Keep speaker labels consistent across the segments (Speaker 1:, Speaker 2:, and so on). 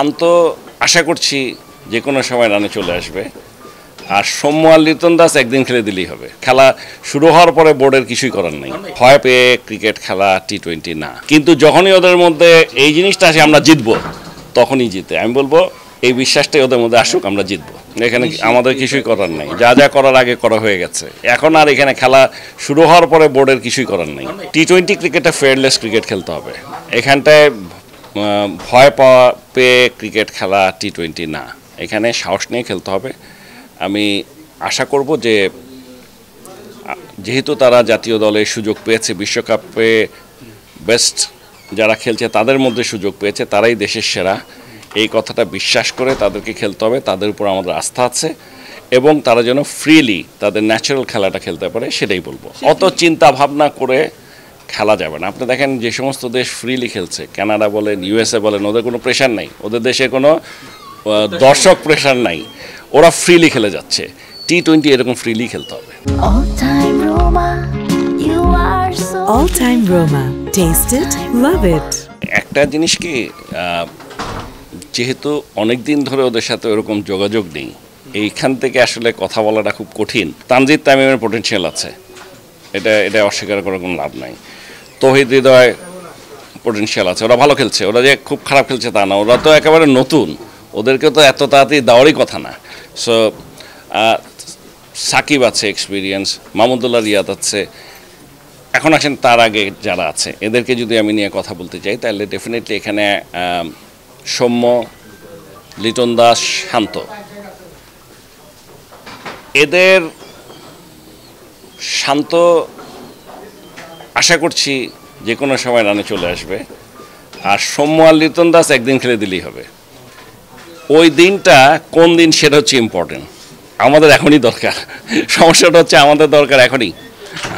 Speaker 1: শান্ত আশা করছি যে কোনো সময় রানে চলে আসবে আর সৌম্য আর লিতন দাস একদিন খেলে দিলেই হবে খেলা শুরু হওয়ার পরে বোর্ডের কিছুই করার নেই ভয় পেয়ে ক্রিকেট খেলা টি টোয়েন্টি না কিন্তু যখনই ওদের মধ্যে এই জিনিসটা আসে আমরা জিতবো তখনই জিতে আমি বলবো এই বিশ্বাসটাই ওদের মধ্যে আসুক আমরা জিতবো এখানে আমাদের কিছুই করার নেই যা যা করার আগে করা হয়ে গেছে এখন আর এখানে খেলা শুরু হওয়ার পরে বোর্ডের কিছুই করার নেই টি টোয়েন্টি ক্রিকেটটা ফেয়ারলেস ক্রিকেট খেলতে হবে এখানটায় ভয় পাওয়া পেয়ে ক্রিকেট খেলা টি টোয়েন্টি না এখানে সাহস নিয়ে খেলতে হবে আমি আশা করব যে যেহেতু তারা জাতীয় দলে সুযোগ পেয়েছে বিশ্বকাপে বেস্ট যারা খেলছে তাদের মধ্যে সুযোগ পেয়েছে তারাই দেশের সেরা এই কথাটা বিশ্বাস করে তাদেরকে খেলতে হবে তাদের উপর আমাদের আস্থা আছে এবং তারা যেন ফ্রিলি তাদের ন্যাচারাল খেলাটা খেলতে পারে সেটাই বলবো অত চিন্তা ভাবনা করে খেলা যাবে না আপনি দেখেন যে সমস্ত দেশ ফ্রিলি খেলছে কানাডা বলেন ইউএসএ বলেন ওদের কোনো প্রেশার নাই ওদের দেশে কোনো দর্শক প্রেশার নাই ওরা ফ্রিলি খেলে যাচ্ছে টি টোয়েন্টি এরকম ফ্রিলি খেলতে হবে একটা জিনিস কি যেহেতু অনেক দিন ধরে ওদের সাথে ওরকম যোগাযোগ নেই এইখান থেকে আসলে কথা বলাটা খুব কঠিন তানজিদ তামিমের পটেনশিয়াল আছে এটা এটা অস্বীকার করার কোনো লাভ নাই তহিদ হৃদয় পটেনশিয়াল আছে ওরা ভালো খেলছে ওরা যে খুব খারাপ খেলছে তা না ওরা তো একেবারে নতুন ওদেরকে তো এত তাড়াতাড়ি দেওয়ারই কথা না সো সাকিব আছে এক্সপিরিয়েন্স মামুদুল্লাহ রিয়াদ আছে এখন আসেন তার আগে যারা আছে এদেরকে যদি আমি নিয়ে কথা বলতে চাই তাহলে ডেফিনেটলি এখানে সৌম্য লিটন দাস শান্ত এদের শান্ত আশা করছি যে কোনো সময় রানে চলে আসবে আর সৌম্য আর লিতন দাস একদিন খেলে দিলেই হবে ওই দিনটা কোন দিন সেটা হচ্ছে ইম্পর্টেন্ট আমাদের এখনই দরকার সমস্যাটা হচ্ছে আমাদের দরকার এখনই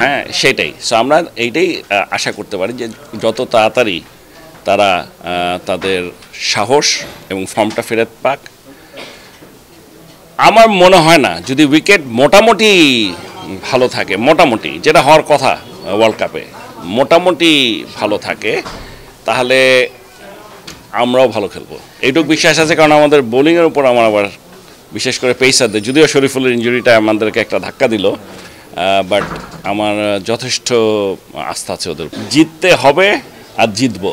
Speaker 1: হ্যাঁ সেটাই সো আমরা এইটাই আশা করতে পারি যে যত তাড়াতাড়ি তারা তাদের সাহস এবং ফর্মটা ফেরত পাক আমার মনে হয় না যদি উইকেট মোটামুটি ভালো থাকে মোটামুটি যেটা হওয়ার কথা ওয়ার্ল্ড কাপে মোটামুটি ভালো থাকে তাহলে আমরাও ভালো খেলবো এইটুকু বিশ্বাস আছে কারণ আমাদের বোলিংয়ের উপর আমার আবার বিশেষ করে পেসারদের যদিও শরীফুলের ইঞ্জুরিটা আমাদেরকে একটা ধাক্কা দিল বাট আমার যথেষ্ট আস্থা আছে ওদের জিততে হবে আর জিতবো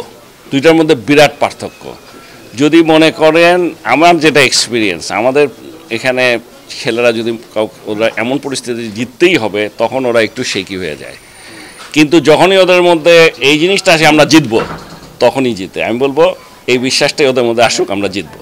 Speaker 1: দুইটার মধ্যে বিরাট পার্থক্য যদি মনে করেন আমার যেটা এক্সপিরিয়েন্স আমাদের এখানে ছেলেরা যদি ওরা এমন পরিস্থিতি জিততেই হবে তখন ওরা একটু শেকি হয়ে যায় কিন্তু যখনই ওদের মধ্যে এই জিনিসটা আসে আমরা জিতবো তখনই জিতে আমি বলবো এই বিশ্বাসটাই ওদের মধ্যে আসুক আমরা জিতবো